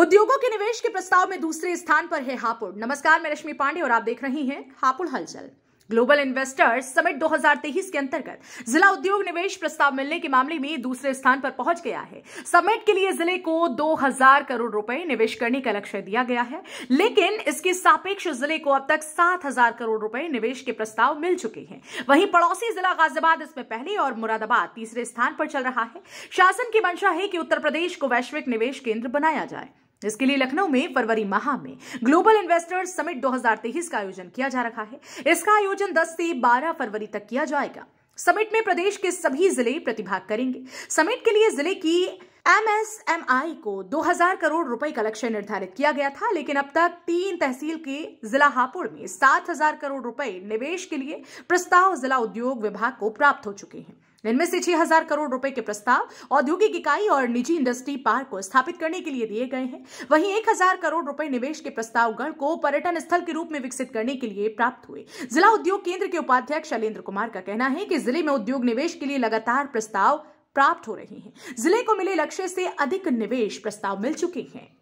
उद्योगों के निवेश के प्रस्ताव में दूसरे स्थान पर है हापुड़ नमस्कार मैं रश्मि पांडे और आप देख रही हैं हापुड़ हलचल ग्लोबल इन्वेस्टर्स समिट 2023 के अंतर्गत जिला उद्योग निवेश प्रस्ताव मिलने के मामले में दूसरे स्थान पर पहुंच गया है समिट के लिए जिले को 2000 करोड़ रुपए निवेश करने का लक्ष्य दिया गया है लेकिन इसके सापेक्ष जिले को अब तक 7000 करोड़ रुपए निवेश के प्रस्ताव मिल चुके हैं वहीं पड़ोसी जिला गाजियाबाद इसमें पहले और मुरादाबाद तीसरे स्थान पर चल रहा है शासन की मंशा है कि उत्तर प्रदेश को वैश्विक निवेश केंद्र बनाया जाए इसके लिए लखनऊ में फरवरी माह में ग्लोबल इन्वेस्टर्स समिट 2023 का आयोजन किया जा रहा है इसका आयोजन 10 से 12 फरवरी तक किया जाएगा समिट में प्रदेश के सभी जिले प्रतिभाग करेंगे समिट के लिए जिले की एमएसएमआई को 2000 करोड़ रुपए का लक्ष्य निर्धारित किया गया था लेकिन अब तक तीन तहसील के जिला हापुड़ में 7000 करोड़ रुपए निवेश के लिए प्रस्ताव जिला उद्योग विभाग को प्राप्त हो चुके हैं इनमें से छह हजार करोड़ रुपए के प्रस्ताव औद्योगिक इकाई और निजी इंडस्ट्री पार्क को स्थापित करने के लिए दिए गए हैं वहीं एक हजार करोड़ रुपए निवेश के प्रस्ताव गढ़ को पर्यटन स्थल के रूप में विकसित करने के लिए प्राप्त हुए जिला उद्योग केंद्र के उपाध्यक्ष शैलेन्द्र कुमार का कहना है कि जिले में उद्योग निवेश के लिए लगातार प्रस्ताव प्राप्त हो रहे हैं जिले को मिले लक्ष्य से अधिक निवेश प्रस्ताव मिल चुके हैं